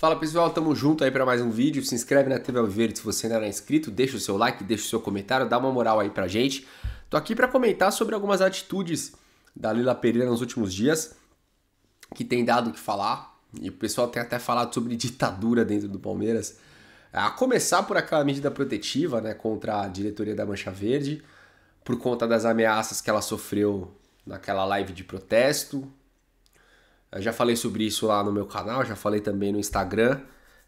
Fala pessoal, tamo junto aí para mais um vídeo. Se inscreve na TV Alverde se você ainda não é inscrito, deixa o seu like, deixa o seu comentário, dá uma moral aí pra gente. Tô aqui para comentar sobre algumas atitudes da Lila Pereira nos últimos dias que tem dado o que falar. E o pessoal tem até falado sobre ditadura dentro do Palmeiras. A começar por aquela medida protetiva, né, contra a diretoria da Mancha Verde, por conta das ameaças que ela sofreu naquela live de protesto, eu já falei sobre isso lá no meu canal, já falei também no Instagram.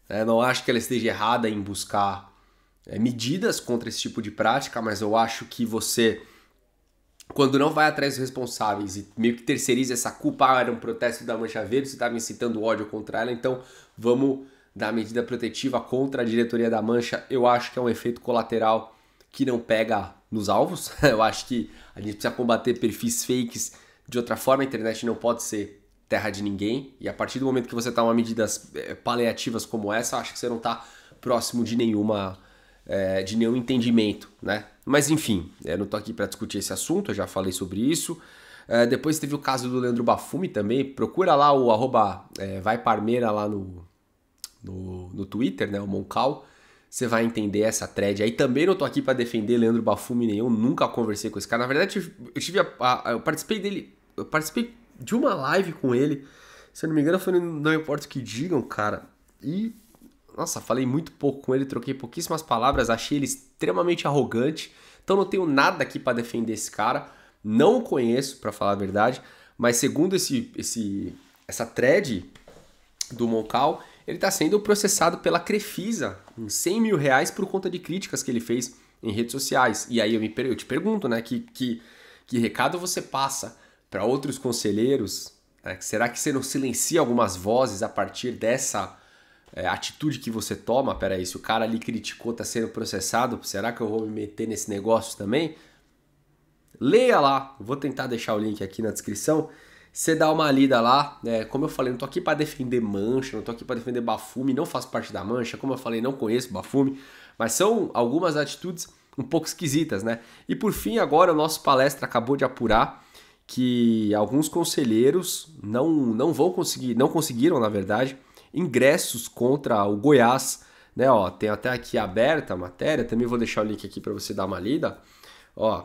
É, não acho que ela esteja errada em buscar é, medidas contra esse tipo de prática, mas eu acho que você, quando não vai atrás dos responsáveis e meio que terceiriza essa culpa, ah, era um protesto da Mancha Verde, você tá estava incitando ódio contra ela, então vamos dar medida protetiva contra a diretoria da Mancha. Eu acho que é um efeito colateral que não pega nos alvos. eu acho que a gente precisa combater perfis fakes de outra forma, a internet não pode ser terra de ninguém. E a partir do momento que você toma tá medidas eh, paliativas como essa, acho que você não está próximo de nenhuma é, de nenhum entendimento, né? Mas enfim, eu não estou aqui para discutir esse assunto, eu já falei sobre isso. É, depois teve o caso do Leandro Bafume também. Procura lá o arroba é, vai Parmeira lá no, no, no, Twitter, né? O Moncal. Você vai entender essa thread aí. Também não tô aqui para defender Leandro Bafume nenhum, nunca conversei com esse cara. Na verdade, eu tive a, a, eu participei dele. Eu participei de uma live com ele. Se eu não me engano, foi no Não Importa o que Digam, cara. E, nossa, falei muito pouco com ele, troquei pouquíssimas palavras, achei ele extremamente arrogante. Então não tenho nada aqui para defender esse cara. Não o conheço, para falar a verdade. Mas segundo esse, esse, essa thread do Moncal, ele está sendo processado pela Crefisa em 100 mil reais por conta de críticas que ele fez em redes sociais. E aí eu, me, eu te pergunto, né, que, que, que recado você passa para outros conselheiros? Né? Será que você não silencia algumas vozes a partir dessa é, atitude que você toma? Peraí, se o cara ali criticou, está sendo processado, será que eu vou me meter nesse negócio também? Leia lá, vou tentar deixar o link aqui na descrição. Você dá uma lida lá, né? Como eu falei, não tô aqui para defender mancha, não tô aqui para defender Bafume, não faço parte da mancha, como eu falei, não conheço Bafume, mas são algumas atitudes um pouco esquisitas, né? E por fim, agora o nosso palestra acabou de apurar que alguns conselheiros não, não vão conseguir, não conseguiram, na verdade, ingressos contra o Goiás. Né, ó, tem até aqui aberta a matéria, também vou deixar o link aqui para você dar uma lida. Ó,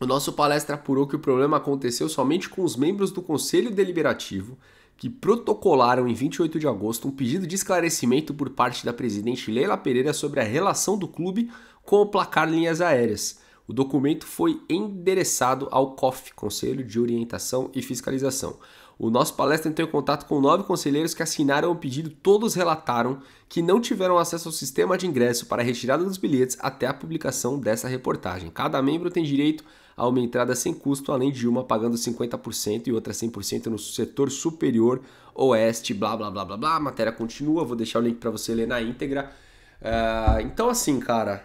o nosso palestra apurou que o problema aconteceu somente com os membros do Conselho Deliberativo que protocolaram em 28 de agosto um pedido de esclarecimento por parte da presidente Leila Pereira sobre a relação do clube com o placar linhas aéreas. O documento foi endereçado ao COF, Conselho de Orientação e Fiscalização. O nosso palestra entrou em contato com nove conselheiros que assinaram o pedido. Todos relataram que não tiveram acesso ao sistema de ingresso para a retirada dos bilhetes até a publicação dessa reportagem. Cada membro tem direito a uma entrada sem custo, além de uma pagando 50% e outra 100% no setor superior oeste. Blá blá blá blá blá. A matéria continua. Vou deixar o link para você ler na íntegra. Uh, então, assim, cara,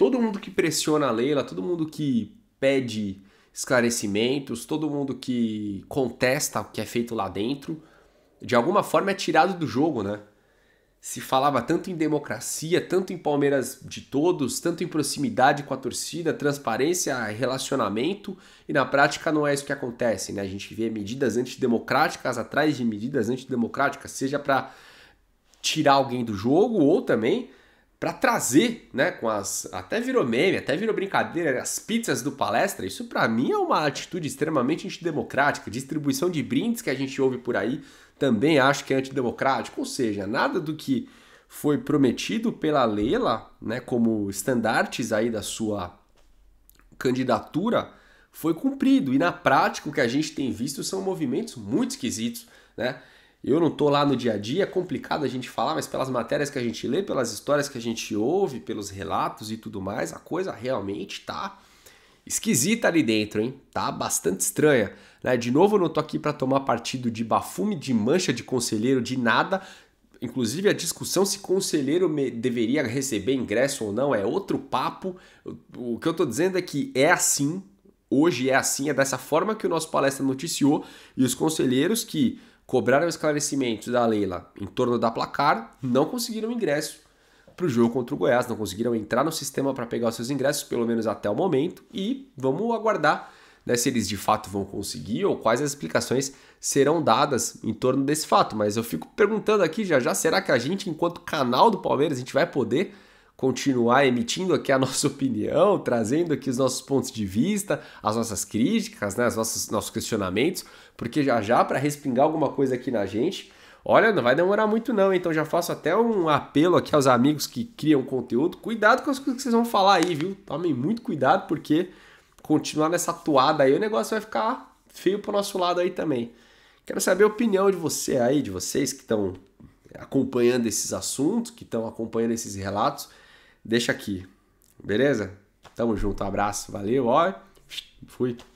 todo mundo que pressiona a Leila, todo mundo que pede esclarecimentos, todo mundo que contesta o que é feito lá dentro, de alguma forma é tirado do jogo, né? Se falava tanto em democracia, tanto em Palmeiras de todos, tanto em proximidade com a torcida, transparência, relacionamento, e na prática não é isso que acontece, né? A gente vê medidas antidemocráticas atrás de medidas antidemocráticas, seja para tirar alguém do jogo ou também para trazer, né, com as até virou meme, até virou brincadeira, as pizzas do palestra. Isso para mim é uma atitude extremamente antidemocrática. Distribuição de brindes que a gente ouve por aí também acho que é antidemocrático, ou seja, nada do que foi prometido pela Leila, né, como estandartes aí da sua candidatura, foi cumprido. E na prática o que a gente tem visto são movimentos muito esquisitos, né? Eu não estou lá no dia a dia, é complicado a gente falar, mas pelas matérias que a gente lê, pelas histórias que a gente ouve, pelos relatos e tudo mais, a coisa realmente tá esquisita ali dentro, hein? Tá bastante estranha. Né? De novo, eu não estou aqui para tomar partido de bafume, de mancha, de conselheiro, de nada. Inclusive, a discussão se conselheiro deveria receber ingresso ou não é outro papo. O que eu estou dizendo é que é assim, hoje é assim, é dessa forma que o nosso palestra noticiou e os conselheiros que cobraram esclarecimentos da Leila em torno da placar, não conseguiram ingresso para o jogo contra o Goiás, não conseguiram entrar no sistema para pegar os seus ingressos, pelo menos até o momento, e vamos aguardar né, se eles de fato vão conseguir ou quais as explicações serão dadas em torno desse fato. Mas eu fico perguntando aqui já já, será que a gente, enquanto canal do Palmeiras, a gente vai poder continuar emitindo aqui a nossa opinião, trazendo aqui os nossos pontos de vista, as nossas críticas, né, os nossos, nossos questionamentos, porque já já para respingar alguma coisa aqui na gente, olha, não vai demorar muito não, então já faço até um apelo aqui aos amigos que criam conteúdo, cuidado com as coisas que vocês vão falar aí, viu? Tomem muito cuidado porque continuar nessa toada aí o negócio vai ficar feio pro nosso lado aí também. Quero saber a opinião de você aí, de vocês que estão acompanhando esses assuntos, que estão acompanhando esses relatos deixa aqui. Beleza? Tamo junto, um abraço, valeu, ó. Fui.